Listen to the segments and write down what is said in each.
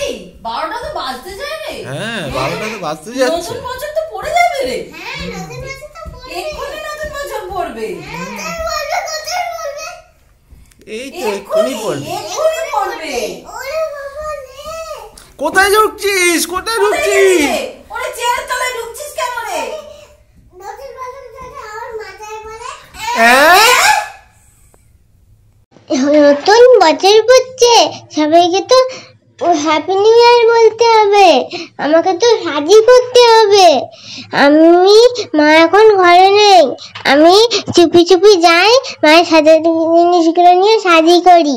এই বারোটা তো বাজতে হ্যাঁ, হ্যাঁ বারোটা তো বাজতে যাচ্ছে নতুন বছর তো পড়ে যাবে রে হ্যাঁ নতুন বছর তো পড়বে হ্যাঁ, এই তো এক্ষুনি পড়বে এক্ষুনি পড়বে কোথায় ঢুকছিস কোথায় ঢুকছিস হ্যাঁ নতুন বছর পড়ছে সবাইকে তো ও হ্যাপি ইয়ার বলতে হবে আমাকে তো রাজি করতে হবে আমি মা এখন ঘরে নেই আমি চুপি চুপি যাই মায়ের সাজা জিনিসগুলো নিয়ে সাজি করি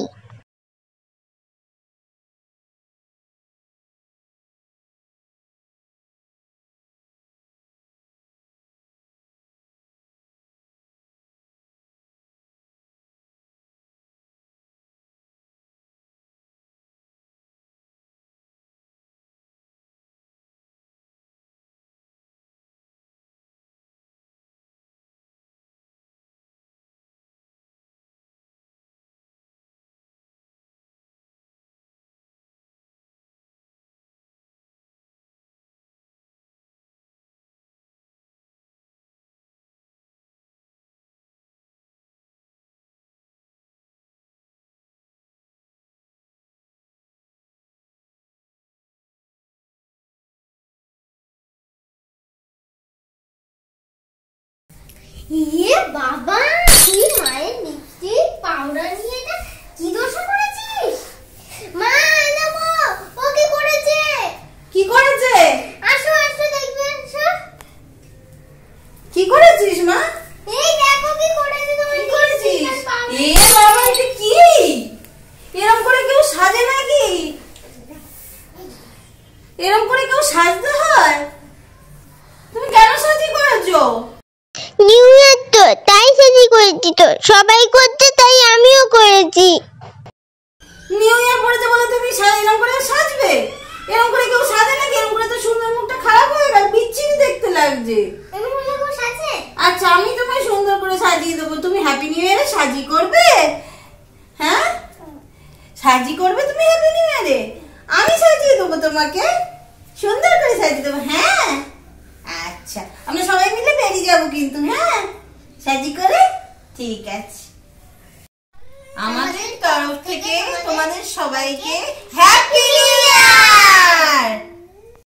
ইয়ে বাবা তুই মায়ের লিপস্টিক পাউডার নিয়ে না কি দোষ করেছিস মা দেখো ও কি করেছে কি করেছে আসো আসো দেখবেন সব কি করেছিস মা এই দেখো কি করেছে তুমি করেছিস এ বাবা এটা কি এরকম করে কেউ সাজে নাকি এরকম করে কেউ সাজতে তো সবাই করছে তাই আমিও করেছি নিউ ইয়ার পড়েছে বলে তুমি এরকম করে সাজবে এরকম করে কেউ সাজে না এরকম করে তো সুন্দর মুখটা খারাপ হয়ে গেল বিচ্ছিরি দেখতে লাগছে আচ্ছা আমি তোমায় সুন্দর করে সাজিয়ে দেবো তুমি হ্যাপি নিউ ইয়ারে সাজি করবে হ্যাঁ সাজি করবে তুমি হ্যাপি নিউ ইয়ারে আমি সাজিয়ে দেবো তোমাকে সুন্দর করে সাজিয়ে দেবো হ্যাঁ আচ্ছা আমরা সবাই মিলে বেরিয়ে যাবো কিন্তু হ্যাঁ সাজি করে ঠিক আছে আমাদের তরফ থেকে তোমাদের সবাইকে হ্যাপি